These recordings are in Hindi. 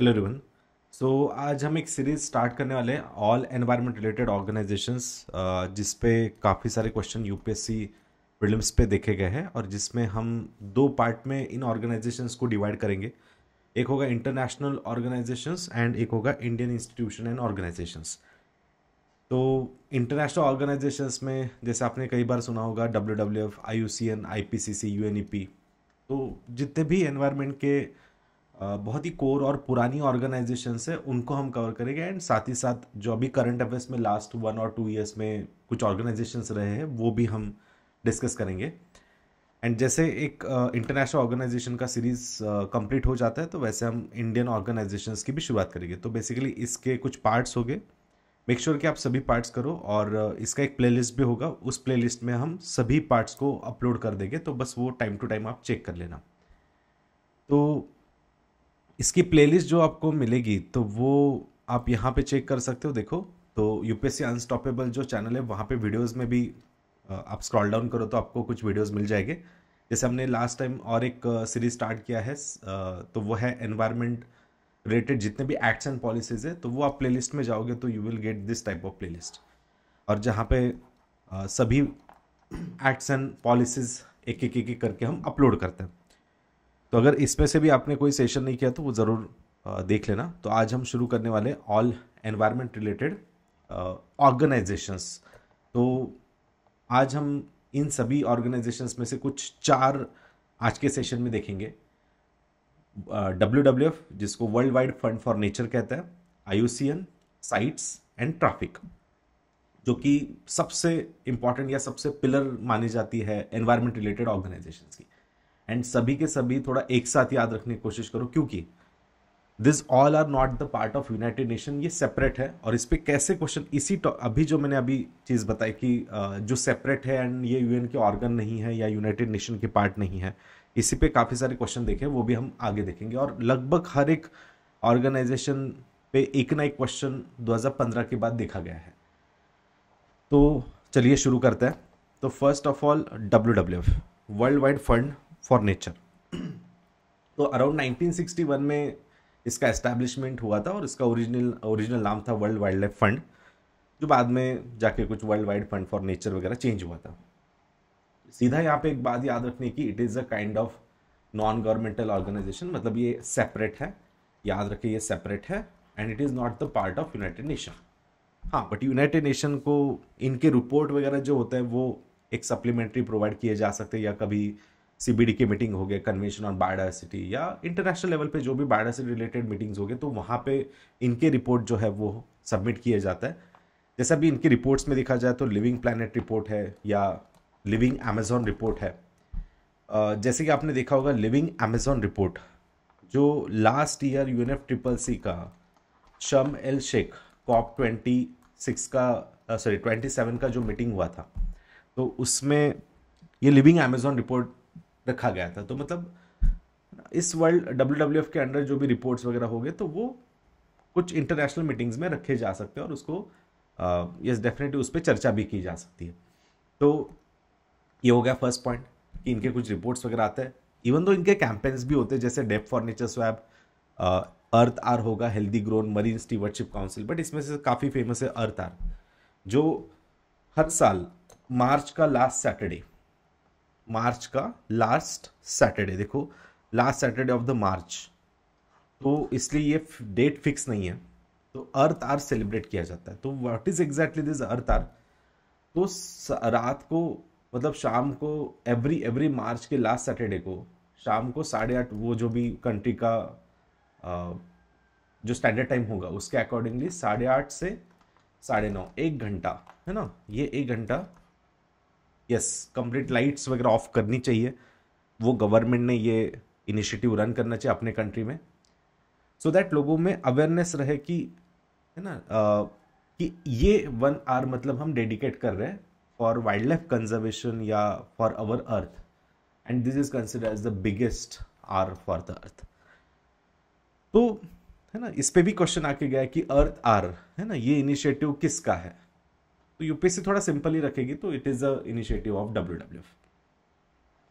हेलो रिवन सो आज हम एक सीरीज स्टार्ट करने वाले हैं ऑल एनवायरनमेंट रिलेटेड ऑर्गेनाइजेशंस जिस पे काफ़ी सारे क्वेश्चन यूपीएससी प्रीलिम्स पे देखे गए हैं और जिसमें हम दो पार्ट में इन ऑर्गेनाइजेशंस को डिवाइड करेंगे एक होगा इंटरनेशनल ऑर्गेनाइजेशंस एंड एक होगा इंडियन इंस्टीट्यूशन एंड ऑर्गेनाइजेशंस तो इंटरनेशनल ऑर्गेनाइजेशंस में जैसे आपने कई बार सुना होगा W W F I U C N I P C C U N E P तो जितने भी एनवायरमेंट के बहुत ही कोर और पुरानी ऑर्गेनाइजेशन है उनको हम कवर करेंगे एंड साथ ही साथ जो अभी करंट अफेयर्स में लास्ट वन और टू ईयर्स में कुछ ऑर्गेनाइजेशन रहे हैं वो भी हम डिस्कस करेंगे एंड जैसे एक इंटरनेशनल ऑर्गेनाइजेशन का सीरीज कंप्लीट हो जाता है तो वैसे हम इंडियन ऑर्गेनाइजेशन की भी शुरुआत करेंगे तो बेसिकली इसके कुछ पार्ट्स हो गए मेक श्योर कि आप सभी पार्ट्स करो और इसका एक प्ले भी होगा उस प्ले में हम सभी पार्ट्स को अपलोड कर देंगे तो बस वो टाइम टू टाइम आप चेक कर लेना तो इसकी प्लेलिस्ट जो आपको मिलेगी तो वो आप यहाँ पे चेक कर सकते हो देखो तो यूपीएससी अनस्टॉपेबल जो चैनल है वहाँ पे वीडियोस में भी आप स्क्रॉल डाउन करो तो आपको कुछ वीडियोस मिल जाएंगे जैसे हमने लास्ट टाइम और एक सीरीज स्टार्ट किया है तो वो है एनवायरमेंट रिलेटेड जितने भी एक्ट्स एंड पॉलिसीज है तो वो आप प्ले में जाओगे तो you will get this type of play और जहाँ पे सभी एक्ट्स एंड पॉलिसीज एक एक एक करके हम अपलोड करते हैं तो अगर इसमें से भी आपने कोई सेशन नहीं किया तो वो ज़रूर देख लेना तो आज हम शुरू करने वाले ऑल एनवायरमेंट रिलेटेड ऑर्गेनाइजेशंस तो आज हम इन सभी ऑर्गेनाइजेशंस में से कुछ चार आज के सेशन में देखेंगे डब्ल्यू डब्ल्यू एफ जिसको world wide fund for nature कहता है I U C N CITES and TRAFFIC जो कि सबसे इम्पॉर्टेंट या सबसे पिलर मानी जाती है एनवायरमेंट रिलेटेड ऑर्गेनाइजेशन की एंड सभी के सभी थोड़ा एक साथ याद रखने की कोशिश करो क्योंकि this all are not the part of United Nation ये सेपरेट है और इस पर कैसे क्वेश्चन इसी अभी जो मैंने अभी चीज़ बताई कि जो सेपरेट है एंड ये यूएन के ऑर्गन नहीं है या यूनाइटेड नेशन के पार्ट नहीं है इसी पे काफ़ी सारे क्वेश्चन देखे वो भी हम आगे देखेंगे और लगभग हर एक ऑर्गेनाइजेशन पे एक ना एक क्वेश्चन 2015 के बाद देखा गया है तो चलिए शुरू करते हैं तो first of all W W F world wide fund for nature तो अराउंड 1961 में इसका एस्टैब्लिशमेंट हुआ था और इसका ओरिजिनल ओरिजिनल नाम था वर्ल्ड वाइल्ड लाइफ फंड जो बाद में जाके कुछ world wide fund for nature वगैरह चेंज हुआ था सीधा यहाँ पे एक बात याद है कि it is a kind of non governmental organisation मतलब ये सेपरेट है याद रखिए ये सेपरेट है and it is not the part of United Nation हाँ बट यूनाइटेड नेशन को इनके रिपोर्ट वगैरह जो होते हैं वो एक सप्लीमेंट्री प्रोवाइड किए जा सकते हैं या कभी सीबीडी की मीटिंग हो गए कन्वेंशन ऑन बायोडाइवर्सिटी या इंटरनेशनल लेवल पे जो भी बायोडाइवर्सिटी रिलेटेड मीटिंग्स हो गए तो वहाँ पे इनके रिपोर्ट जो है वो सबमिट किया जाता है जैसा भी इनकी रिपोर्ट्स में देखा जाए तो लिविंग प्लानट रिपोर्ट है या लिविंग अमेजोन रिपोर्ट है जैसे कि आपने देखा होगा लिविंग अमेजोन रिपोर्ट जो last year U triple C का Sharm el Sheikh COP twenty six का सॉरी ट्वेंटी सेवन का जो मीटिंग हुआ था तो उसमें ये लिविंग अमेजोन रिपोर्ट रखा गया था तो मतलब इस वर्ल्ड डब्ल्यू डब्ल्यू एफ के अंडर जो भी रिपोर्ट्स वगैरह हो गए तो वो कुछ इंटरनेशनल मीटिंग्स में रखे जा सकते हैं और उसको यस डेफिनेटली उस पर चर्चा भी की जा सकती है तो ये हो गया फर्स्ट पॉइंट कि इनके कुछ रिपोर्ट्स वगैरह आते हैं इवन दो इनके कैंपेन्स भी होते हैं जैसे debt for nature swap Earth Hour होगा healthy grown marine stewardship council but इसमें से काफ़ी फेमस है अर्थ आर जो हर साल मार्च का लास्ट सैटरडे मार्च का लास्ट सैटरडे देखो last Saturday of the March तो इसलिए ये डेट फिक्स नहीं है तो अर्थ आर सेलिब्रेट किया जाता है तो what is exactly this Earth Hour तो रात को मतलब शाम को एवरी एवरी मार्च के लास्ट सैटरडे को शाम को साढ़े आठ वो जो भी कंट्री का आ, जो स्टैंडर्ड टाइम होगा उसके अकॉर्डिंगली साढ़े आठ से साढ़े नौ एक घंटा है ना ये एक घंटा यस कंप्लीट लाइट्स वगैरह ऑफ करनी चाहिए वो गवर्नमेंट ने ये इनिशिएटिव रन करना चाहिए अपने कंट्री में सो so दैट लोगों में अवेयरनेस रहे कि है ना आ, कि ये वन आर मतलब हम डेडिकेट कर रहे हैं फॉर वाइल्ड लाइफ कंजर्वेशन या for our Earth and this is consider as the biggest hour for the Earth तो है ना इस पर भी क्वेश्चन आके गया कि अर्थ आर है ना ये इनिशिएटिव किसका है तो यूपीएससी थोड़ा सिंपल ही रखेगी तो it is a initiative of W W F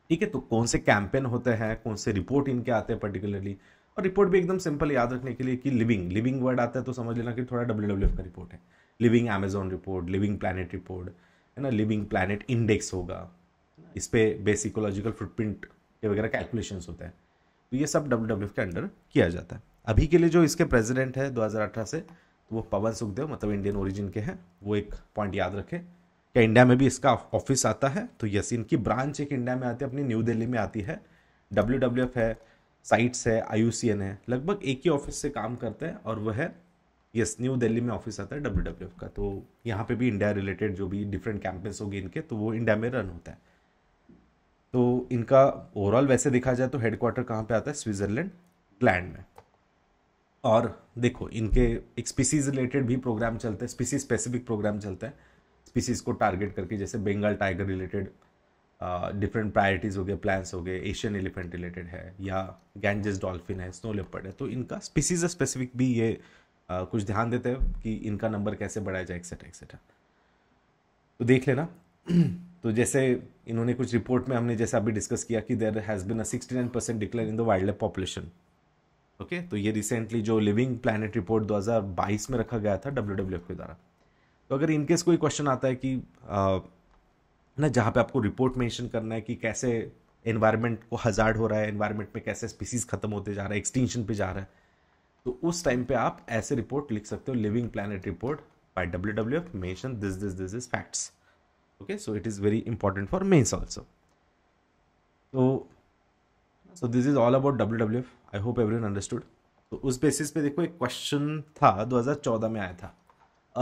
ठीक है तो कौन से कैंपेन होते हैं कौन से रिपोर्ट इनके आते हैं पर्टिकुलरली और रिपोर्ट भी एकदम सिंपल याद रखने के लिए कि लिविंग लिविंग वर्ड आता है तो समझ लेना कि थोड़ा डब्ल्यू डब्ल्यू एफ का रिपोर्ट है living Amazon report living planet report है ना लिविंग प्लानट इंडेक्स होगा इस पर बेसिकोलॉजिकल फुटप्रिंट के वगैरह कैलकुलेशन होते हैं तो ये सब डब्ल्यू डब्ल्यू एफ के अंडर किया जाता है अभी के लिए जो इसके प्रेजिडेंट है दो हज़ार अठारह से तो वो पवन सुखदेव मतलब इंडियन ओरिजिन के हैं वो एक पॉइंट याद रखें क्या इंडिया में भी इसका ऑफिस आता है तो यस इनकी ब्रांच एक इंडिया में आती है अपनी न्यू दिल्ली में आती है डब्ल्यू डब्ल्यू एफ है साइट्स है आई है लगभग एक ही ऑफिस से काम करते हैं और वह है यस न्यू दिल्ली में ऑफिस आता है डब्ल्यू डब्ल्यू एफ का तो यहाँ पे भी इंडिया रिलेटेड जो भी डिफरेंट कैंपेन्स होगी इनके तो वो इंडिया में रन होता है तो इनका ओवरऑल वैसे देखा जाए तो हेडक्वार्टर कहाँ पे आता है स्विट्ज़रलैंड ग्लैंड में और देखो इनके एक स्पीसीज रिलेटेड भी प्रोग्राम चलते हैं स्पीसीज स्पेसिफिक प्रोग्राम चलते हैं स्पीसीज को टारगेट करके जैसे Bengal tiger related different priorities हो गए प्लान्स हो गए एशियन एलिफेंट रिलेटेड है या गैंजेस डॉल्फिन है स्नो लेपर्ड है तो इनका स्पीसीज स्पेसिफिक भी ये आ, कुछ ध्यान देते हैं कि इनका नंबर कैसे बढ़ाया जाए एक्सेट्रा एक्सेट्रा तो देख लेना तो जैसे इन्होंने कुछ रिपोर्ट में हमने जैसे अभी डिस्कस किया कि there has been a sixty nine percent decline in the wildlife population okay तो ये रिसेंटली जो लिविंग प्लानट रिपोर्ट 2022 में रखा गया था डब्ल्यू डब्ल्यू एफ के द्वारा तो अगर इनकेस कोई क्वेश्चन आता है कि ना जहाँ पे आपको रिपोर्ट मेंशन करना है कि कैसे एनवायरनमेंट को हजार्ड हो रहा है एनवायरनमेंट में कैसे स्पीसीज खत्म होते जा रहा है एक्सटेंशन पे जा रहा है तो उस टाइम पे आप ऐसे रिपोर्ट लिख सकते हो living planet report by W W F mention this this this is facts okay so it is very important for mains also तो so this is all about W W F I hope every understood तो उस बेसिस पे देखो एक क्वेश्चन था 2014 में आया था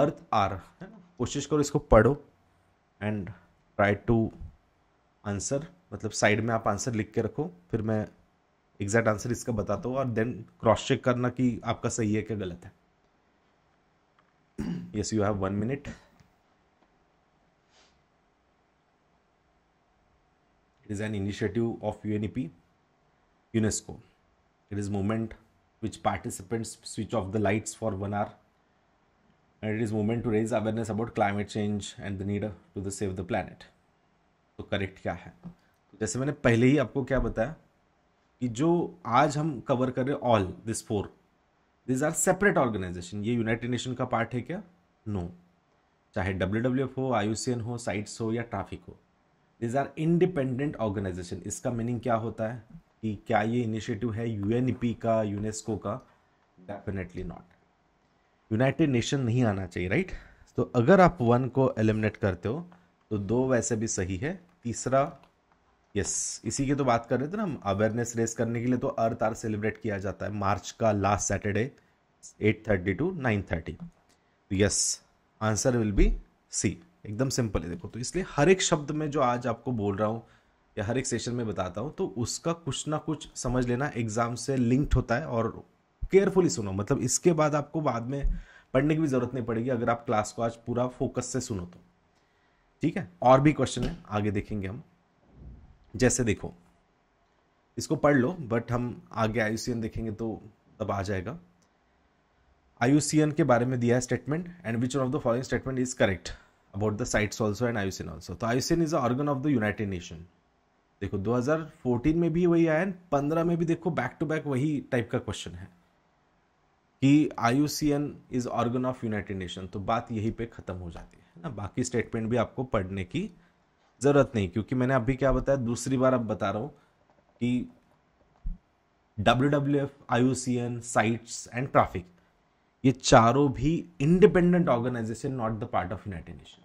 अर्थ आर है ना कोशिश करो इसको पढ़ो एंड ट्राई टू आंसर मतलब साइड में आप आंसर लिख के रखो फिर मैं एग्जैक्ट आंसर इसका बताता हूँ और देन क्रॉस चेक करना कि आपका सही है क्या गलत है yes you have one minute it is an initiative of U N E P UNESCO It is moment which participants switch off the lights for one hour. And it is moment to raise awareness about climate change and the need to the save the planet. so correct kya hai तो जैसे मैंने पहले ही आपको क्या बताया कि जो आज हम कवर कर रहे all this four these are separate organisation ये यूनाइटेड नेशन का पार्ट है क्या नो no. चाहे डब्ल्यू डब्ल्यू एफ हो आयुसीएन हो साइट्स हो या ट्रैफिक हो दिज आर इंडिपेंडेंट ऑर्गेनाइजेशन इसका मीनिंग क्या होता है कि क्या ये इनिशिएटिव है यूएनपी e का यूनेस्को का डेफिनेटली नॉट यूनाइटेड नेशन नहीं आना चाहिए राइट तो अगर आप वन को एलिमिनेट करते हो तो दो वैसे भी सही है तीसरा यस इसी के तो बात कर रहे थे ना हम अवेयरनेस रेस करने के लिए तो अर्थ आर सेलिब्रेट किया जाता है मार्च का last Saturday eight thirty to nine thirty yes answer will be C एकदम सिंपल है देखो तो इसलिए हर एक शब्द में जो आज आपको बोल रहा हूँ या हर एक सेशन में बताता हूँ तो उसका कुछ ना कुछ समझ लेना एग्ज़ाम से लिंक्ड होता है और केयरफुली सुनो मतलब इसके बाद आपको बाद में पढ़ने की भी ज़रूरत नहीं पड़ेगी अगर आप क्लास को आज पूरा फोकस से सुनो तो ठीक है और भी क्वेश्चन है आगे देखेंगे हम जैसे देखो इसको पढ़ लो बट हम आगे आई देखेंगे तो तब आ जाएगा आई के बारे में दिया है statement and which of the following statement is correct about the CITES also and I also तो I is a organ of the United Nation देखो 2014 में भी वही आया पंद्रह में भी देखो बैक टू बैक वही टाइप का क्वेश्चन है कि I is organ of United Nation तो बात यही पे ख़त्म हो जाती है ना बाकी स्टेटमेंट भी आपको पढ़ने की ज़रूरत नहीं क्योंकि मैंने अभी क्या बताया दूसरी बार अब बता रहा हूं कि W W F I CITES and TRAFFIC ये चारों भी independent organisation not the part of United Nation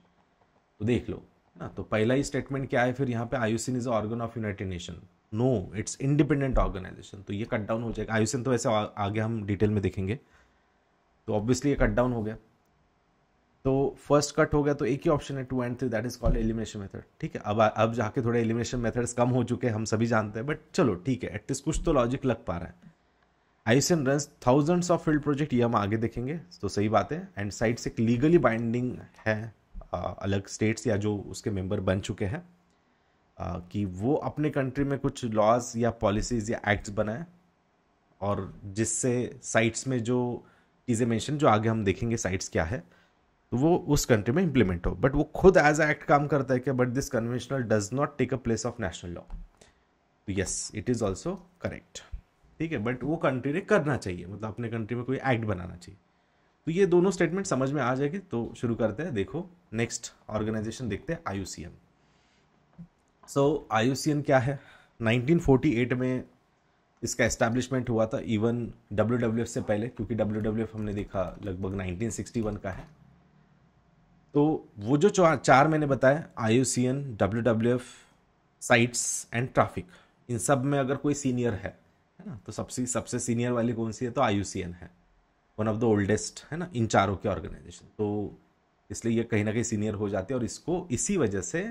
तो देख लो ना तो पहला ही स्टेटमेंट क्या है फिर यहाँ पे IUCN is organ of United Nation no it's independent organisation तो ये कट डाउन हो जाएगा आयुसिन तो वैसे आगे हम डिटेल में देखेंगे तो ऑब्वियसली ये कट डाउन हो गया तो फर्स्ट कट हो गया तो एक ही ऑप्शन है two and three that is called elimination method ठीक है अब अब जाके थोड़े एलिमिनेशन मेथड्स कम हो चुके हैं हम सभी जानते हैं बट चलो ठीक है एटलीस्ट कुछ तो लॉजिक लग पा रहा है IUCN run thousands of field project ये हम आगे देखेंगे तो सही बात है एंड साइट्स एक लीगली बाइंडिंग है अलग स्टेट्स या जो उसके मेंबर बन चुके हैं कि वो अपने कंट्री में कुछ लॉज या पॉलिसीज़ या एक्ट्स बनाएं और जिससे साइट्स में जो चीज़ें मेंशन जो आगे हम देखेंगे साइट्स क्या है तो वो उस कंट्री में इम्प्लीमेंट हो बट वो खुद एज एक्ट काम करता है क्या but this conventional does not take a place of national law तो yes it is also correct ठीक है बट वो कंट्री ने करना चाहिए मतलब अपने कंट्री में कोई एक्ट बनाना चाहिए तो ये दोनों स्टेटमेंट समझ में आ जाएगी तो शुरू करते हैं देखो नेक्स्ट ऑर्गेनाइजेशन देखते हैं आई सो आई क्या है 1948 में इसका एस्टैब्लिशमेंट हुआ था इवन डब्ल्यू से पहले क्योंकि डब्ल्यू हमने देखा लगभग 1961 का है तो वो जो चार मैंने बताया I C N W W F CITES and TRAFFIC इन सब में अगर कोई सीनियर है है ना तो सबसे सबसे सीनियर वाली कौन सी है तो आई है वन ऑफ द ओल्डेस्ट है ना इन चारों के ऑर्गेनाइजेशन तो इसलिए ये कहीं ना कहीं सीनियर हो जाते हैं और इसको इसी वजह से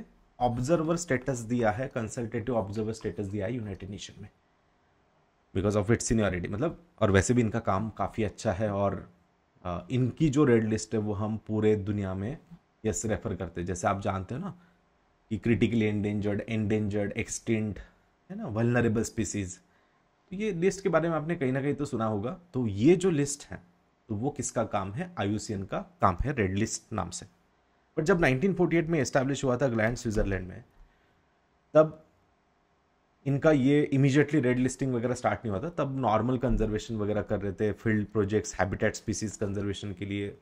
ऑब्जर्वर स्टेटस दिया है कंसल्टेटिव ऑब्जर्वर स्टेटस दिया है यूनाइटेड नेशन में बिकॉज ऑफ इट सीनियरिटी मतलब और वैसे भी इनका काम काफ़ी अच्छा है और इनकी जो रेड लिस्ट है वो हम पूरे दुनिया में यस रेफर करते हैं जैसे आप जानते हो ना कि क्रिटिकली एंडेंजर्ड एंडेंजर्ड एक्सटेंट है ना वलनरेबल स्पीसीज तो ये लिस्ट के बारे में आपने कहीं ना कहीं तो सुना होगा तो ये जो लिस्ट है तो वो किसका काम है आयुसियन का काम है रेड लिस्ट नाम से बट जब 1948 में इस्टेब्लिश हुआ था ग्लैंड स्विट्ज़रलैंड में तब इनका ये इमीजिएटली रेड लिस्टिंग वगैरह स्टार्ट नहीं हुआ था तब नॉर्मल कंजर्वेशन वगैरह कर रहे थे field projects habitat species conservation के लिए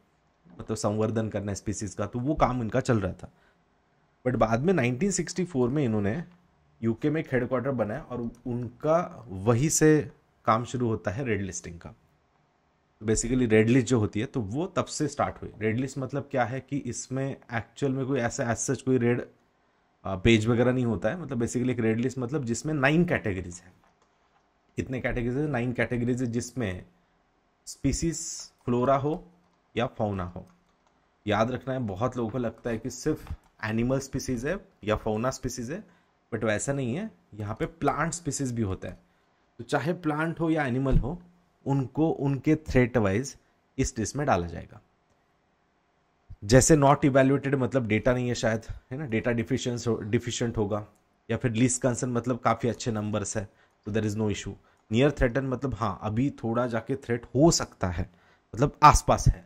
मतलब संवर्धन करना है स्पीसीज का तो वो काम इनका चल रहा था बट बाद में 1964 में इन्होंने यूके में एक हेडक्वार्टर बनाया और उनका वहीं से काम शुरू होता है रेड लिस्टिंग का बेसिकली रेड लिस्ट जो होती है तो वो तब से स्टार्ट हुई रेड लिस्ट मतलब क्या है कि इसमें एक्चुअल में कोई ऐसा एज सच कोई रेड पेज वगैरह नहीं होता है मतलब बेसिकली एक रेड लिस्ट मतलब जिसमें नाइन कैटेगरीज हैं इतने कैटेगरीज है नाइन कैटेगरीज है जिसमें स्पीसीज फ्लोरा हो या फौना हो याद रखना है बहुत लोगों को लगता है कि सिर्फ एनिमल स्पीसीज है या फौना स्पीसीज है बट वैसा नहीं है यहाँ पे प्लांट स्पीसीज भी होता है तो चाहे प्लांट हो या एनिमल हो उनको उनके थ्रेट वाइज इस लिस्ट में डाला जाएगा जैसे नॉट इवेल्युएटेड मतलब डेटा नहीं है शायद है ना डेटा डिफिशियंस डिफिशियंट होगा या फिर लीस्ट कंसर्न मतलब काफ़ी अच्छे नंबर्स है तो there is no issue near threaten मतलब हाँ अभी थोड़ा जाके थ्रेट हो सकता है मतलब आसपास है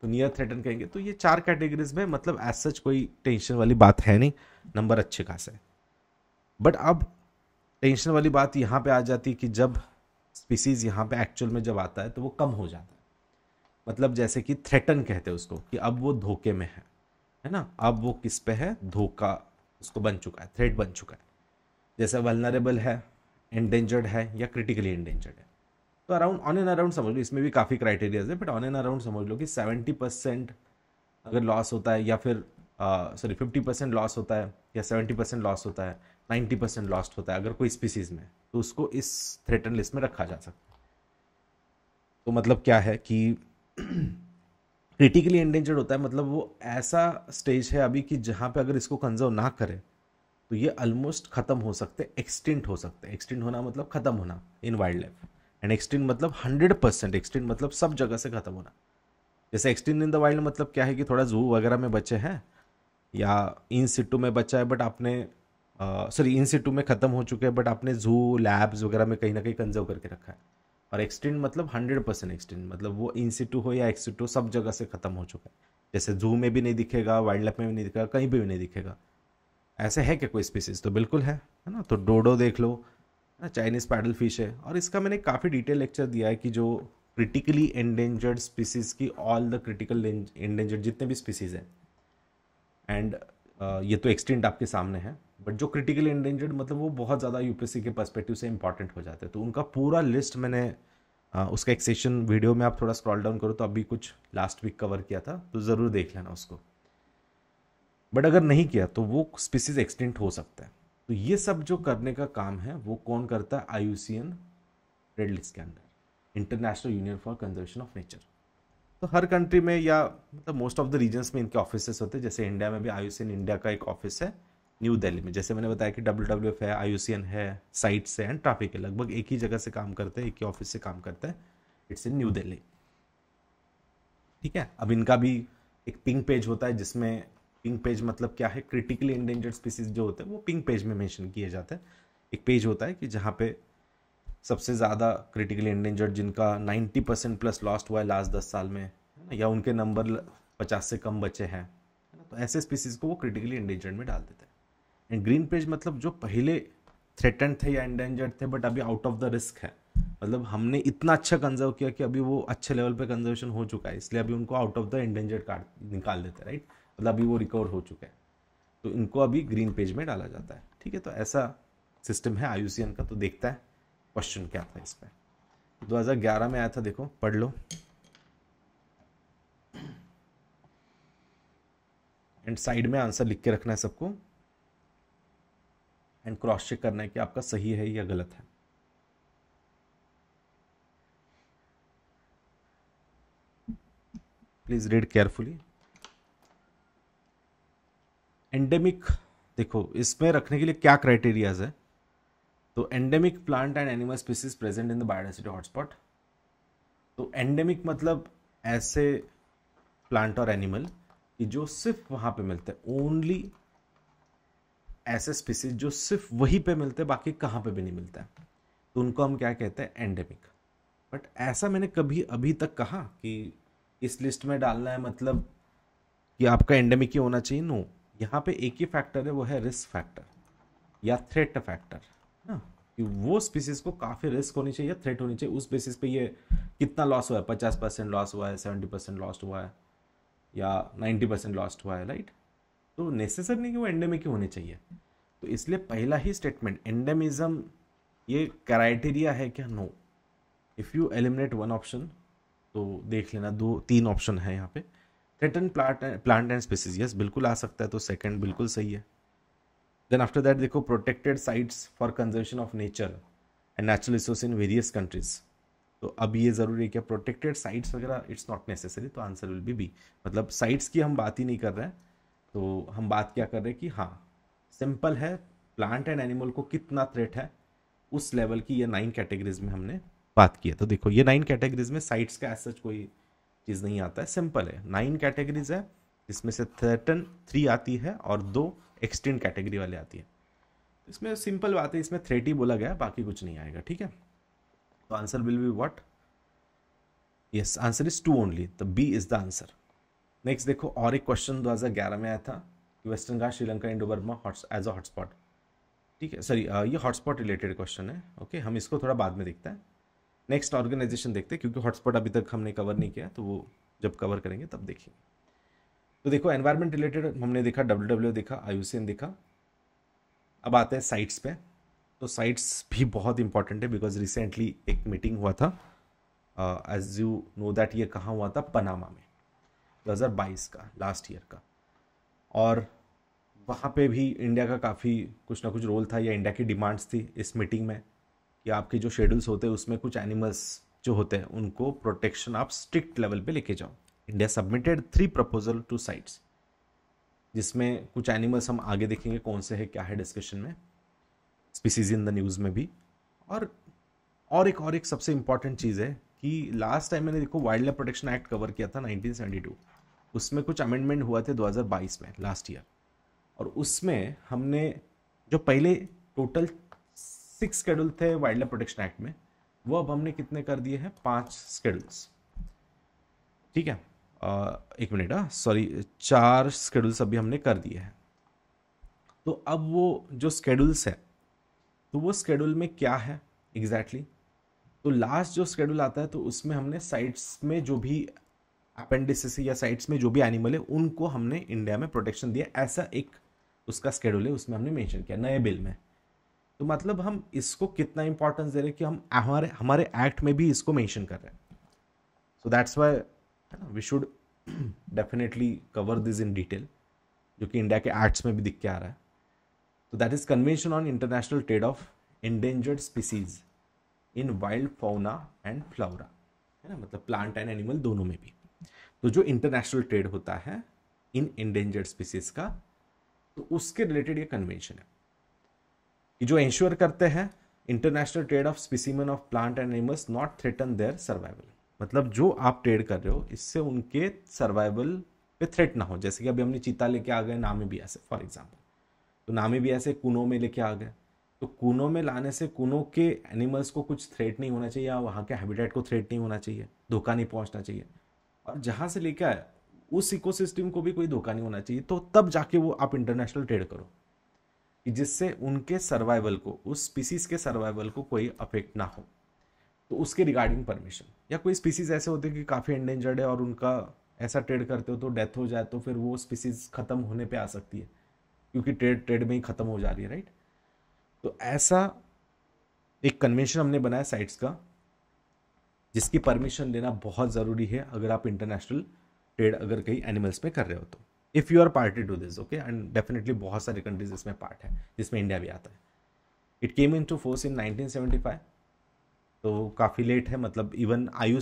तो नियर थ्रेटन कहेंगे तो ये चार कैटेगरीज में मतलब एज सच कोई टेंशन वाली बात है नहीं नंबर अच्छे खास है बट अब टेंशन वाली बात यहाँ पे आ जाती कि जब स्पीसीज़ यहाँ पे एक्चुअल में जब आता है तो वो कम हो जाता है मतलब जैसे कि थ्रेटन कहते हैं उसको कि अब वो धोखे में है है ना अब वो किस पे है धोखा उसको बन चुका है थ्रेट बन चुका है जैसे वलनरेबल है एंडेंजर्ड है या क्रिटिकली एंडेंजर्ड है तो अराउंड ऑन एन अराउंड समझ लो इसमें भी काफ़ी क्राइटेरियाज है बट ऑन एन अराउंड समझ लो कि सेवेंटी परसेंट अगर लॉस होता है या फिर सॉरी फिफ्टी परसेंट लॉस होता है या सेवेंटी परसेंट लॉस होता है नाइन्टी परसेंट लॉस्ट होता है अगर कोई स्पीसीज़ में तो उसको इस थ्रेटन लिस्ट में रखा जा सकता है तो मतलब क्या है कि क्रिटिकली एंडेंजर्ड होता है मतलब वो ऐसा स्टेज है अभी कि जहाँ पे अगर इसको कंजर्व ना करें तो ये ऑलमोस्ट ख़त्म हो सकते एक्सटेंट हो सकते एक्सटेंट होना मतलब ख़त्म होना in wildlife and extent मतलब हंड्रेड परसेंट एक्सटेंट मतलब सब जगह से ख़त्म होना जैसे एक्सटेंट इन द वाइल्ड मतलब क्या है कि थोड़ा जू वगैरह में बच्चे हैं या इन सिटू में बच्चा है बट आपने सॉरी इन सीटू में ख़त्म हो चुके हैं बट आपने जू लैब्स वगैरह में कहीं ना कहीं कंजर्व करके रखा है और एक्सटेंड मतलब हंड्रेड परसेंट एक्सटेंड मतलब वो इन सीटू हो या एक्सीटू सब जगह से ख़त्म हो चुका है जैसे जू में भी नहीं दिखेगा वाइल्ड लाइफ में भी नहीं दिखेगा कहीं भी, भी नहीं दिखेगा ऐसे है क्या कोई स्पीसीज तो बिल्कुल है है ना तो डोडो देख लो है ना चाइनीज़ पैडल फिश है और इसका मैंने काफ़ी डिटेल लेक्चर दिया है कि जो क्रिटिकली एंडेंजर्ड स्पीसीज की ऑल द क्रिटिकल एंडेंजर्ड जितने भी स्पीसीज हैं एंड ये तो एक्सटेंट आपके सामने है बट जो क्रिटिकली इंडेंजर्ड मतलब वो बहुत ज़्यादा यूपीएससी के पर्सपेक्टिव से इंपॉर्टेंट हो जाते हैं तो उनका पूरा लिस्ट मैंने आ, उसका एक सेशन वीडियो में आप थोड़ा स्क्रॉल डाउन करो तो अभी कुछ लास्ट वीक कवर किया था तो ज़रूर देख लेना उसको बट अगर नहीं किया तो वो स्पीसीज एक्सटेंट हो सकता है तो ये सब जो करने का काम है वो कौन करता है I U C N red list के अंदर international union for conservation of nature तो हर कंट्री में या मतलब मोस्ट ऑफ द रीजन्स में इनके ऑफिसेस होते हैं जैसे इंडिया में भी I U C N India का एक ऑफिस है न्यू दिल्ली में जैसे मैंने बताया कि डब्ल्यू डब्ल्यू एफ है आई है साइट से एंड ट्रैफिक है लगभग एक ही जगह से काम करते हैं एक ही ऑफिस से काम करते हैं इट्स इन न्यू दिल्ली ठीक है अब इनका भी एक पिंक पेज होता है जिसमें पिंक पेज मतलब क्या है क्रिटिकली इंडेंजर्ड स्पीसीज जो होते हैं वो पिंक पेज में मेंशन किए जाते हैं एक पेज होता है कि जहाँ पे सबसे ज़्यादा क्रिटिकली इंडेंजर्ड जिनका 90 परसेंट प्लस लॉस्ट हुआ है लास्ट दस साल में या उनके नंबर पचास से कम बचे हैं तो ऐसे स्पीसीज को वो क्रिटिकली इंडेंजर्ड में डाल देते हैं एंड ग्रीन पेज मतलब जो पहले थ्रेटन थे या एंडेंजर्ड थे बट अभी आउट ऑफ द रिस्क है मतलब हमने इतना अच्छा कंजर्व किया कि अभी वो अच्छे लेवल पे कंजर्वेशन हो चुका है इसलिए अभी उनको out of the endangered card निकाल देते हैं राइट मतलब अभी वो रिकवर हो चुका है तो इनको अभी ग्रीन पेज में डाला जाता है ठीक है तो ऐसा सिस्टम है आयु का तो देखता है क्वेश्चन क्या था इस पर दो में आया था देखो पढ़ लो एंड साइड में आंसर लिख के रखना है सबको एंड क्रॉस चेक करना है कि आपका सही है या गलत है प्लीज़ रीड केयरफुली एंडेमिक देखो इसमें रखने के लिए क्या क्राइटेरियाज है तो endemic plant and animal species present in the biodiversity hotspot तो एंडेमिक मतलब ऐसे प्लांट और एनिमल कि जो सिर्फ वहां पे मिलते हैं ओनली ऐसे स्पीसीज जो सिर्फ वहीं पे मिलते हैं बाकी कहाँ पे भी नहीं मिलता है तो उनको हम क्या कहते हैं एंडेमिक बट ऐसा मैंने कभी अभी तक कहा कि इस लिस्ट में डालना है मतलब कि आपका एंडेमिक ही होना चाहिए नो यहाँ पे एक ही फैक्टर है वो है रिस्क फैक्टर या थ्रेट फैक्टर ना कि वो स्पीसीज को काफ़ी रिस्क होनी चाहिए या थ्रेट होनी चाहिए उस बेसिस पे ये कितना लॉस हुआ है पचास परसेंट लॉस हुआ है सेवेंटी परसेंट लॉस हुआ है या नाइन्टी परसेंट लॉस हुआ है राइट तो नेसेसर नहीं कि वो एंडेमिक ही होने चाहिए तो इसलिए पहला ही स्टेटमेंट एंडेमिज्म ये क्राइटेरिया है क्या no if you eliminate one option तो देख लेना दो तीन ऑप्शन है यहाँ पे threaten plant plant and species yes बिल्कुल आ सकता है तो सेकंड बिल्कुल सही है देन आफ्टर दैट देखो protected sites for conservation of nature and natural resource in various countries तो अब ये ज़रूरी है क्या प्रोटेक्टेड साइट्स वगैरह इट्स नॉट नेसेसरी तो आंसर विल बी बी मतलब साइट्स की हम बात ही नहीं कर रहे हैं तो हम बात क्या कर रहे हैं कि हाँ सिंपल है प्लांट एंड एनिमल को कितना थ्रेट है उस लेवल की ये नाइन कैटेगरीज में हमने बात की है तो देखो ये नाइन कैटेगरीज में साइट्स का ऐसा कोई चीज़ नहीं आता है सिंपल है नाइन कैटेगरीज है इसमें से थर्टन थ्री आती है और दो एक्सटेंड कैटेगरी वाले आती है इसमें सिंपल बात है इसमें थ्रेट ही बोला गया बाकी कुछ नहीं आएगा ठीक है तो answer will be what yes answer is two only तो B is the answer next देखो और एक क्वेश्चन 2011 में आया था कि western Ghat Sri Lanka Indo Burma hots as a hotspot ठीक है सॉरी uh, ये हॉटस्पॉट रिलेटेड क्वेश्चन है ओके हम इसको थोड़ा बाद में देखते हैं नेक्स्ट ऑर्गेनाइजेशन देखते हैं क्योंकि हॉटस्पॉट अभी तक हमने कवर नहीं किया तो वो जब कवर करेंगे तब देखेंगे तो देखो एनवायरमेंट रिलेटेड हमने देखा डब्ल्यू डब्ल्यू e देखा एन देखा अब आते हैं साइट्स पे तो साइट्स भी बहुत इंपॉर्टेंट है बिकॉज रिसेंटली एक मीटिंग हुआ था एज यू नो दैट ये कहाँ हुआ था पनामा में 2022 का लास्ट ईयर का और वहाँ पे भी इंडिया का काफ़ी कुछ ना कुछ रोल था या इंडिया की डिमांड्स थी इस मीटिंग में कि आपके जो शेड्यूल्स होते हैं उसमें कुछ एनिमल्स जो होते हैं उनको प्रोटेक्शन आप स्ट्रिक्ट लेवल पे लेके जाओ India submitted three proposal to CITES जिसमें कुछ एनिमल्स हम आगे देखेंगे कौन से है क्या है डिस्कशन में स्पीसीज इन द न्यूज़ में भी और और एक और एक सबसे इम्पॉर्टेंट चीज़ है कि लास्ट टाइम मैंने देखो wild life protection act cover किया था 1972 उसमें कुछ अमेंडमेंट हुआ थे 2022 में लास्ट ईयर और उसमें हमने जो पहले टोटल सिक्स स्केड्यूल थे वाइल्ड लाइफ प्रोटेक्शन एक्ट में वो अब हमने कितने कर दिए हैं पाँच स्केड्यूल्स ठीक है आ, एक मिनट हाँ सॉरी चार स्केड्यूल्स अभी हमने कर दिए हैं तो अब वो जो स्केड्यूल्स है तो वो स्केड्यूल में क्या है एग्जैक्टली exactly? तो लास्ट जो स्केड्यूल आता है तो उसमें हमने साइट्स में जो भी अपेंडिस या साइट्स में जो भी एनिमल है उनको हमने इंडिया में प्रोटेक्शन दिया ऐसा एक उसका स्केड्यूल है उसमें हमने मेंशन किया नए बिल में तो मतलब हम इसको कितना इंपॉर्टेंस दे रहे हैं कि हम हमारे हमारे एक्ट में भी इसको मेंशन कर रहे हैं सो दैट्स वाई है ना we should definitely cover this in detail जो कि इंडिया के एक्ट्स में भी दिख के आ रहा है तो that is convention on international trade of endangered species in wild fauna and flora है ना मतलब प्लांट एंड एनिमल दोनों में भी तो जो इंटरनेशनल ट्रेड होता है इन इंडेंजर्ड स्पीसीज का तो उसके रिलेटेड ये कन्वेंशन है कि जो इंश्योर करते हैं international trade of specimen of plant and animals not threaten their survival मतलब जो आप ट्रेड कर रहे हो इससे उनके सर्वाइवल पे थ्रेट ना हो जैसे कि अभी हमने चीता लेके आ गए भी से फॉर एग्जाम्पल तो भी से कुनो में लेके आ गए तो कुनो में लाने से कुनो के एनिमल्स को कुछ थ्रेट नहीं होना चाहिए या वहाँ के हैबिटेट को थ्रेट नहीं होना चाहिए धोखा नहीं पहुँचना चाहिए और जहाँ से लेके आए उस इकोसिस्टम को भी कोई धोखा नहीं होना चाहिए तो तब जाके वो आप इंटरनेशनल ट्रेड करो कि जिससे उनके सर्वाइवल को उस स्पीसीज के सर्वाइवल को कोई अफेक्ट ना हो तो उसके रिगार्डिंग परमिशन या कोई स्पीसीज ऐसे होते हैं कि काफ़ी एंडेंजर्ड है और उनका ऐसा ट्रेड करते हो तो डेथ हो जाए तो फिर वो स्पीसीज ख़त्म होने पे आ सकती है क्योंकि ट्रेड ट्रेड में ही ख़त्म हो जा रही है राइट तो ऐसा एक कन्वेंशन हमने बनाया साइट्स का जिसकी परमिशन लेना बहुत ज़रूरी है अगर आप इंटरनेशनल ट्रेड अगर कहीं एनिमल्स में कर रहे हो तो if you are party to this okay and definitely बहुत सारी कंट्रीज इसमें पार्ट है जिसमें इंडिया भी आता है it came in to force in nineteen तो काफ़ी लेट है मतलब इवन आई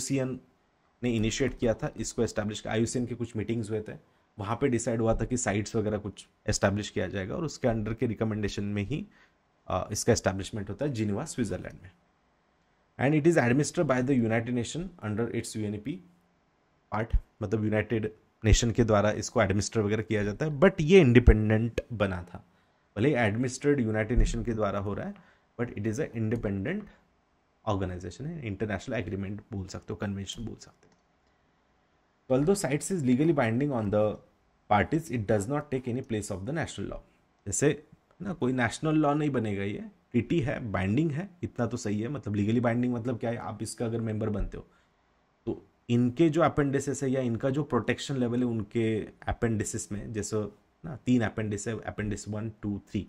ने इनिशिएट किया था इसको एस्टैब्लिश आई के कुछ मीटिंग्स हुए थे वहाँ पे डिसाइड हुआ था कि साइट्स वगैरह कुछ एस्टैब्लिश किया जाएगा और उसके अंडर के रिकमेंडेशन में ही इसका एस्टैब्लिशमेंट होता है जिनेवा स्विट्ज़रलैंड में and it is administered by the United Nation under its U part मतलब यूनाइटेड नेशन के द्वारा इसको एडमिनिस्टर वगैरह किया जाता है बट ये इंडिपेंडेंट बना था भले एडमिनिस्ट्रेड यूनाइटेड नेशन के द्वारा हो रहा है but it is a independent organisation है इंटरनेशनल एग्रीमेंट बोल सकते हो कन्वेंशन बोल सकते हो ट्वेल्थ दो CITES is legally binding on the parties it does not take any place of the national law जैसे ना कोई नेशनल लॉ नहीं बनेगा ये ट्रिटी है बाइंडिंग है इतना तो सही है मतलब लीगली बाइंडिंग मतलब क्या है आप इसका अगर मेंबर बनते हो तो इनके जो अपेंडिसेस है या इनका जो प्रोटेक्शन लेवल है उनके अपेंडिसेस में जैसे ना तीन अपेंडिस है अपेंडिस वन टू थ्री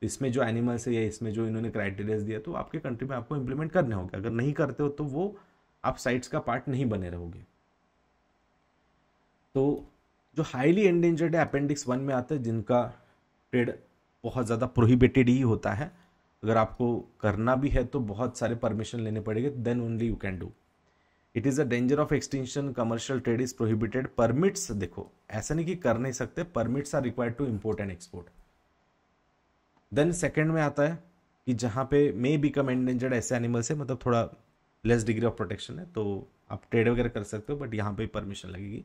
तो इसमें जो एनिमल्स है या इसमें जो इन्होंने क्राइटेरियाज दिया तो आपके कंट्री में आपको इम्प्लीमेंट करने होंगे अगर नहीं करते हो तो वो आप साइट्स का पार्ट नहीं बने रहोगे तो जो हाईली एंडेंजर्ड है अपेंडिक्स वन में आता है जिनका ट्रेड बहुत ज़्यादा प्रोहिबिटेड ही होता है अगर आपको करना भी है तो बहुत सारे परमिशन लेने पड़ेंगे then only you can do it is a danger of extension commercial trade is prohibited permits देखो ऐसा नहीं कि कर नहीं सकते permits are required to import and export then second में आता है कि जहाँ पे मे बिकम एंडेंजर्ड ऐसे एनिमल्स है मतलब थोड़ा लेस डिग्री ऑफ प्रोटेक्शन है तो आप ट्रेड वगैरह कर सकते हो बट यहाँ पे परमिशन लगेगी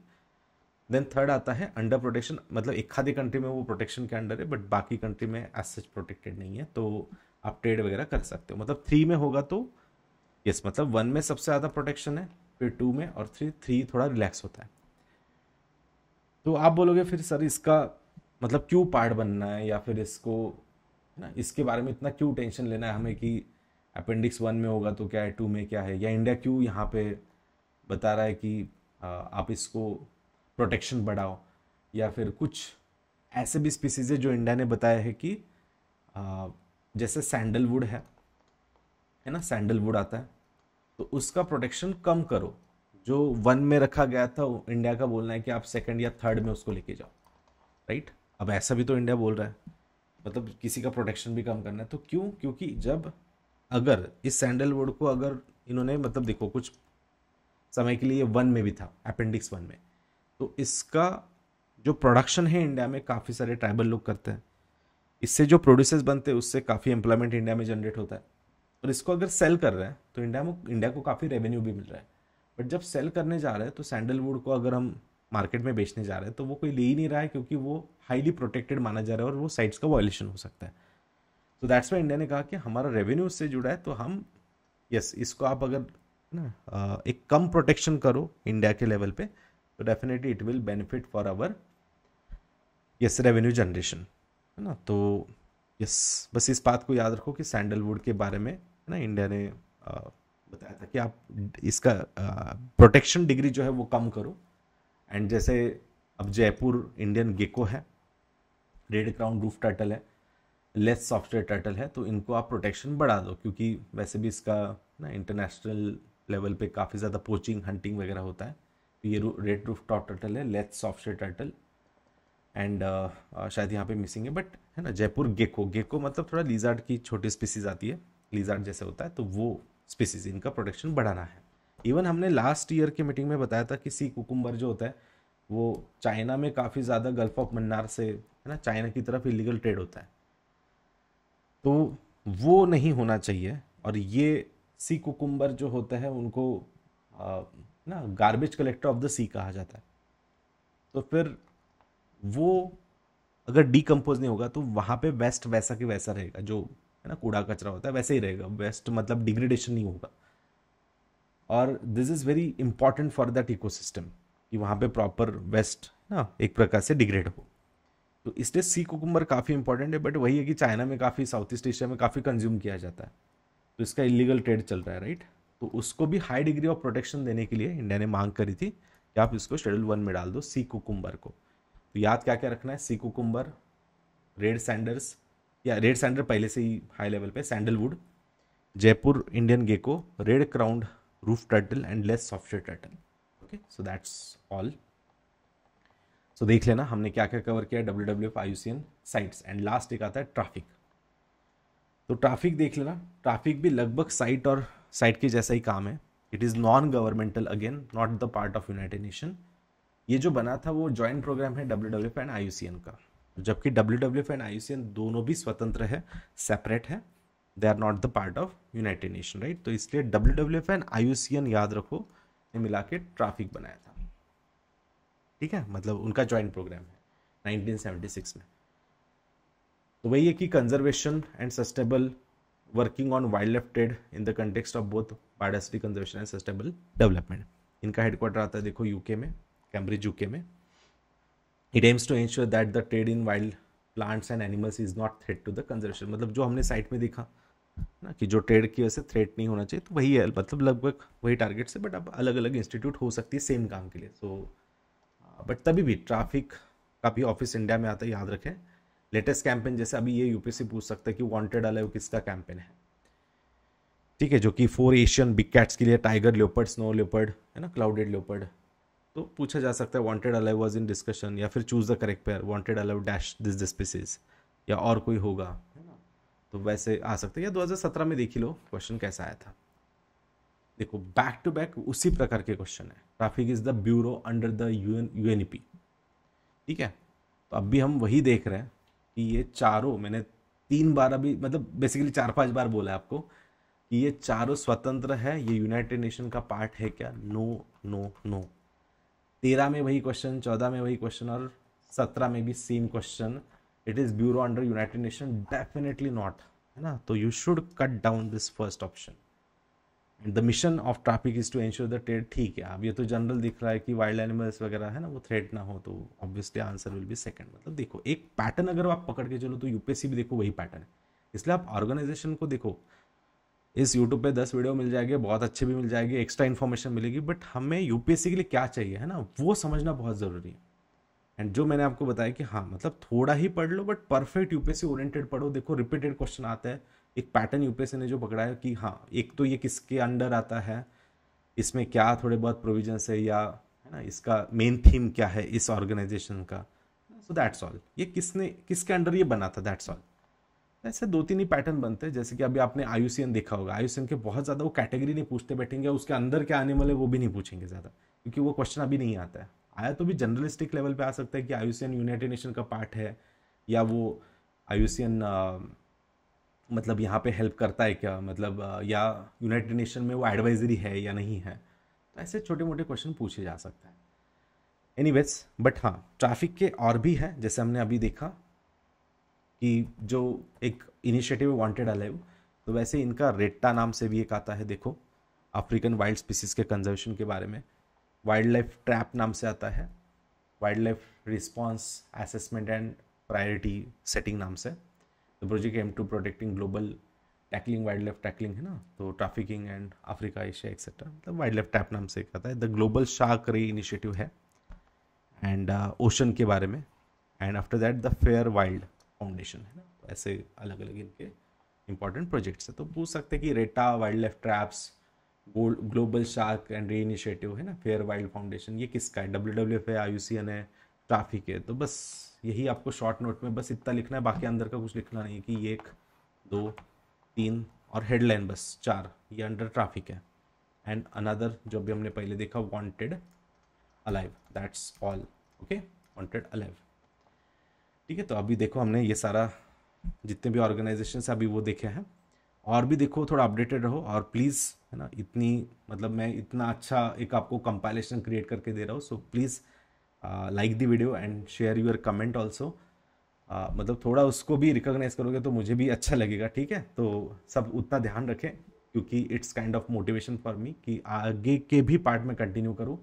देन थर्ड आता है अंडर प्रोटेक्शन मतलब एक खादी कंट्री में वो प्रोटेक्शन के अंडर है बट बाकी कंट्री में एज सच प्रोटेक्टेड नहीं है तो आप ट्रेड वगैरह कर सकते हो मतलब थ्री में होगा तो यस मतलब वन में सबसे ज़्यादा प्रोटेक्शन है फिर टू में और थ्री थ्री थोड़ा रिलैक्स होता है तो आप बोलोगे फिर सर इसका मतलब क्यों पार्ट बनना है या फिर इसको ना इसके बारे में इतना क्यों टेंशन लेना है हमें कि अपेंडिक्स वन में होगा तो क्या है टू में क्या है या इंडिया क्यों यहाँ पे बता रहा है कि आप इसको प्रोटेक्शन बढ़ाओ या फिर कुछ ऐसे भी स्पीसीज है जो इंडिया ने बताया है कि जैसे सैंडलवुड है है ना सैंडलवुड आता है तो उसका प्रोटेक्शन कम करो जो वन में रखा गया था इंडिया का बोलना है कि आप सेकंड या थर्ड में उसको लेके जाओ राइट अब ऐसा भी तो इंडिया बोल रहा है मतलब किसी का प्रोटेक्शन भी कम करना है तो क्यों क्योंकि जब अगर इस सैंडलवुड को अगर इन्होंने मतलब देखो कुछ समय के लिए वन में भी था अपेंडिक्स वन में तो इसका जो प्रोडक्शन है इंडिया में काफ़ी सारे ट्राइबल लोग करते हैं इससे जो प्रोड्यूसर्स बनते हैं उससे काफ़ी एम्प्लॉयमेंट इंडिया में जनरेट होता है और इसको अगर सेल कर रहे हैं तो इंडिया में इंडिया को काफ़ी रेवेन्यू भी मिल रहा है बट जब सेल करने जा रहे हैं तो सैंडलवुड को अगर हम मार्केट में बेचने जा रहे हैं तो वो कोई ले ही नहीं रहा है क्योंकि वो हाईली प्रोटेक्टेड माना जा रहा है और वो साइट्स का वायलेशन हो सकता है तो दैट्स वाई इंडिया ने कहा कि हमारा रेवेन्यू उससे जुड़ा है तो हम यस yes, इसको आप अगर ना एक कम प्रोटेक्शन करो इंडिया के लेवल पे तो definitely it will benefit for our yes revenue generation है ना तो यस बस इस बात को याद रखो कि सैंडलवुड के बारे में है ना इंडिया ने आ, बताया था कि आप इसका प्रोटेक्शन डिग्री जो है वो कम करो एंड जैसे अब जयपुर इंडियन गेको है रेड क्राउन रूफ टर्टल है लेस सॉफ्टवेयर टर्टल है तो इनको आप प्रोटेक्शन बढ़ा दो क्योंकि वैसे भी इसका ना इंटरनेशनल लेवल पे काफ़ी ज़्यादा पोचिंग हंटिंग वगैरह होता है तो ये रेड रूफ टॉप टर्टल है less software turtle and uh, uh, शायद यहाँ पे मिसिंग है बट है ना जयपुर गेको गेको मतलब थोड़ा लीजार्ड की छोटी स्पीसीज आती है लीजार्ड जैसे होता है तो वो स्पीसीज इनका प्रोडक्शन बढ़ाना है इवन हमने लास्ट ईयर के मीटिंग में बताया था कि सी कुकुम्बर जो होता है वो चाइना में काफ़ी ज़्यादा गल्फ ऑफ मन्नार से है ना चाइना की तरफ इलीगल ट्रेड होता है तो वो नहीं होना चाहिए और ये सी कुकुम्बर जो होता है उनको आ, ना garbage collector of the sea कहा जाता है तो फिर वो अगर डीकम्पोज नहीं होगा तो वहाँ पे वेस्ट वैसा कि वैसा रहेगा जो है ना कूड़ा कचरा होता है वैसे ही रहेगा वेस्ट मतलब डिग्रेडेशन नहीं होगा और this is very important for that ecosystem कि वहाँ पे प्रॉपर वेस्ट ना एक प्रकार से डिग्रेड हो तो इसलिए सी कुकुम्बर काफ़ी इंपॉर्टेंट है बट वही है कि चाइना में काफ़ी साउथ ईस्ट एशिया में काफ़ी कंज्यूम किया जाता है तो इसका इलीगल ट्रेड चल रहा है राइट तो उसको भी हाई डिग्री ऑफ प्रोटेक्शन देने के लिए इंडिया ने मांग करी थी कि आप इसको शेड्यूल वन में डाल दो सी कुकुम्बर को तो याद क्या क्या रखना है सी कुकुम्बर रेड सैंडर्स या रेड सैंडर पहले से ही हाई लेवल पे sandalwood Jaipur Indian gecko red crowned roof turtle and less software turtle okay so that's all so देख लेना हमने क्या क्या कवर किया W W F I CITES and last एक आता है ट्राफिक तो ट्रैफिक देख लेना ट्रैफिक भी लगभग साइट और साइट के जैसा ही काम है it is non governmental again not the part of United Nation ये जो बना था वो ज्वाइंट प्रोग्राम है W W F and I का जबकि W W F and I दोनों भी स्वतंत्र है सेपरेट है they are not the part of United Nation right तो इसलिए डब्ल्यू डब्ल्यू एंड आई याद रखो ने मिला के ट्राफिक बनाया था ठीक है मतलब उनका ज्वाइंट प्रोग्राम है सिक्स में तो वही है कि conservation and sustainable working on wild life trade in the context of both biodiversity conservation and sustainable development इनका हेडक्वार्टर आता है देखो यूके में कैम्ब्रिज यूके में it aims to ensure that the trade in wild plants and animals is not threat to the conservation मतलब जो हमने साइट में देखा ना कि जो ट्रेड की वजह से थ्रेट नहीं होना चाहिए तो वही है मतलब लगभग वही टारगेट से बट अब अलग अलग इंस्टीट्यूट हो सकती है सेम काम के लिए सो बट uh, तभी भी ट्रैफिक का भी ऑफिस इंडिया में आता है याद रखें लेटेस्ट कैंपेन जैसे अभी ये यूपीएससी पूछ सकते हैं कि वॉन्टेड अलग किसका कैंपेन है ठीक है जो कि फोर एशियन बिग कैट्स के लिए टाइगर लेपर्ड स्नो लेपर्ड है ना क्लाउडेड लेपर्ड तो पूछा जा सकता है wanted alive was in discussion या फिर choose the correct pair wanted alive dash this the या और कोई होगा है ना तो वैसे आ सकते हैं या 2017 में देखी लो क्वेश्चन कैसा आया था देखो बैक टू बैक उसी प्रकार के क्वेश्चन है traffic is the bureau under the UN N U P ठीक है तो अब भी हम वही देख रहे हैं कि ये चारों मैंने तीन बार अभी मतलब बेसिकली चार पांच बार बोला है आपको कि ये चारों स्वतंत्र है ये यूनाइटेड नेशन का पार्ट है क्या नो नो नो तेरह में वही क्वेश्चन चौदह में वही क्वेश्चन और सत्रह में भी same question it is bureau under United Nation definitely not है ना तो you should cut down this first option the mission of traffic is to ensure the trade ठीक है अब ये तो जनरल दिख रहा है कि वाइल्ड एनिमल्स वगैरह है ना वो थ्रेड ना हो तो obviously answer will be second मतलब देखो एक पैटर्न अगर आप पकड़ के चलो तो यूपीएससी भी देखो वही पैटर्न है इसलिए आप ऑर्गेनाइजेशन को देखो इस यूट्यूब पे दस वीडियो मिल जाएगी बहुत अच्छे भी मिल जाएगी एक्स्ट्रा इन्फॉर्मेशन मिलेगी बट हमें यू के लिए क्या चाहिए है ना वो समझना बहुत ज़रूरी है एंड जो मैंने आपको बताया कि हाँ मतलब थोड़ा ही पढ़ लो बट परफेक्ट यू ओरिएंटेड पढ़ो देखो रिपीटेड क्वेश्चन आता है एक पैटर्न यू ने जो पकड़ा है कि हाँ एक तो ये किसके अंडर आता है इसमें क्या थोड़े बहुत प्रोविजन है या है ना इसका मेन थीम क्या है इस ऑर्गेनाइजेशन का सो दैट्स ऑल ये किसने किसके अंडर ये बना था दैट्स ऑल ऐसे दो तीन ही पैटर्न बनते हैं जैसे कि अभी आपने आयुसियन देखा होगा आयुसीन के बहुत ज़्यादा वो कैटेगरी नहीं पूछते बैठेंगे उसके अंदर क्या आने वाले वो भी नहीं पूछेंगे ज़्यादा क्योंकि वो क्वेश्चन अभी नहीं आता है आया तो भी जर्नलिस्टिक लेवल पे आ सकता है कि आयुसियन यूनाइटेड नेशन का पार्ट है या वो आयुसियन मतलब यहाँ पे हेल्प करता है क्या मतलब या यूनाइटेड नेशन में वो एडवाइजरी है या नहीं है तो ऐसे छोटे मोटे क्वेश्चन पूछे जा सकते हैं एनी बट हाँ ट्रैफिक के और भी हैं जैसे हमने अभी देखा कि जो एक इनिशिएटिव वांटेड अलाइव तो वैसे इनका रेट्टा नाम से भी एक आता है देखो अफ्रीकन वाइल्ड स्पीसीज के कंजर्वेशन के बारे में वाइल्ड लाइफ ट्रैप नाम से आता है wild life response assessment and priority setting नाम से तो project aim to protecting global tackling wild life tackling है ना तो trafficking and Africa Asia etcetera मतलब वाइल्ड लाइफ ट्रैप नाम से एक आता है the global shark ray initiative है एंड ओशन uh, के बारे में and after that the fair wild foundation है ना ऐसे अलग अलग इनके इंपॉर्टेंट प्रोजेक्ट्स है तो पूछ सकते हैं कि रेटा wild life traps gold global shark and ray initiative है ना फेयर वाइल्ड फाउंडेशन ये किसका है डब्ल्यू डब्ल्यू एफ है आई है ट्राफिक है तो बस यही आपको शॉर्ट नोट में बस इतना लिखना है बाकी अंदर का कुछ लिखना नहीं कि एक दो तीन और हेडलाइन बस चार ये अंडर ट्राफिक है एंड अनदर जो भी हमने पहले देखा wanted alive that's all okay wanted alive ठीक है तो अभी देखो हमने ये सारा जितने भी ऑर्गेनाइजेशन से अभी वो देखे हैं और भी देखो थोड़ा अपडेटेड रहो और प्लीज़ है ना इतनी मतलब मैं इतना अच्छा एक आपको कंपाइलेशन क्रिएट करके दे रहा हूँ so please like the video and share your comment also मतलब थोड़ा उसको भी रिकॉग्नाइज करोगे तो मुझे भी अच्छा लगेगा ठीक है तो सब उतना ध्यान रखें क्योंकि it's kind of motivation for me कि आगे के भी पार्ट में कंटिन्यू करूँ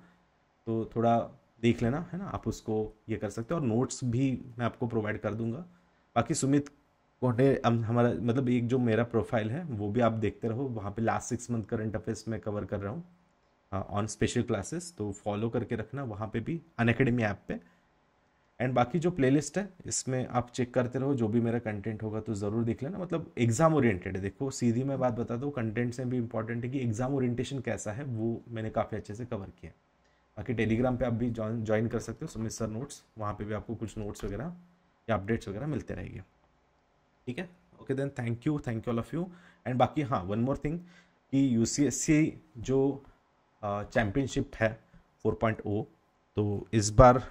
तो थोड़ा देख लेना है ना आप उसको ये कर सकते हो और नोट्स भी मैं आपको प्रोवाइड कर दूंगा बाकी सुमित कोटे हमारा मतलब एक जो मेरा प्रोफाइल है वो भी आप देखते रहो वहाँ पे last six month current affairs में कवर कर रहा हूँ ऑन स्पेशल क्लासेस तो फॉलो करके रखना वहाँ पे भी अन अकेडमी ऐप पे एंड बाकी जो प्लेलिस्ट है इसमें आप चेक करते रहो जो भी मेरा कंटेंट होगा तो ज़रूर देख लेना मतलब एग्ज़ाम ओरिएंटेड है देखो सीधी मैं बात बताता हूँ कंटेंट से भी इंपॉर्टेंट है कि एग्ज़ाम ओरिएंटेशन कैसा है वो मैंने काफ़ी अच्छे से कवर किया बाकी टेलीग्राम पे आप भी ज्वाइन ज्वाइन कर सकते हो सुमित सर नोट्स वहाँ पे भी आपको कुछ नोट्स वगैरह या अपडेट्स वगैरह मिलते रहेंगे ठीक है okay then thank you thank you all of you and बाकी हाँ वन मोर थिंग कि यू जो चैम्पियनशिप है 4.0 तो इस बार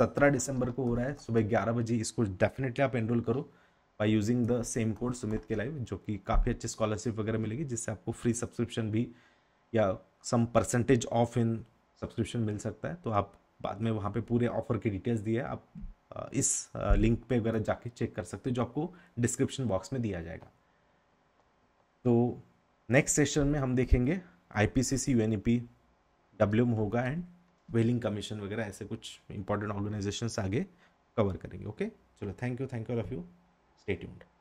17 दिसंबर को हो रहा है सुबह ग्यारह बजे इसको डेफिनेटली आप एनरोल करो by using the same code Sumit के लाइव जो कि काफ़ी अच्छी स्कॉलरशिप वगैरह मिलेगी जिससे आपको फ्री सब्सक्रिप्शन भी या some percentage of in subscription मिल सकता है तो आप बाद में वहाँ पे पूरे ऑफर की डिटेल्स दिए आप इस लिंक पे वगैरह जाके चेक कर सकते हो जो आपको डिस्क्रिप्शन बॉक्स में दिया जाएगा तो नेक्स्ट सेशन में हम देखेंगे I P C C U N E P W होगा एंड वेलिंग कमीशन वगैरह ऐसे कुछ इंपॉर्टेंट ऑर्गेनाइजेशन आगे कवर करेंगे ओके चलो thank you thank you all of you stay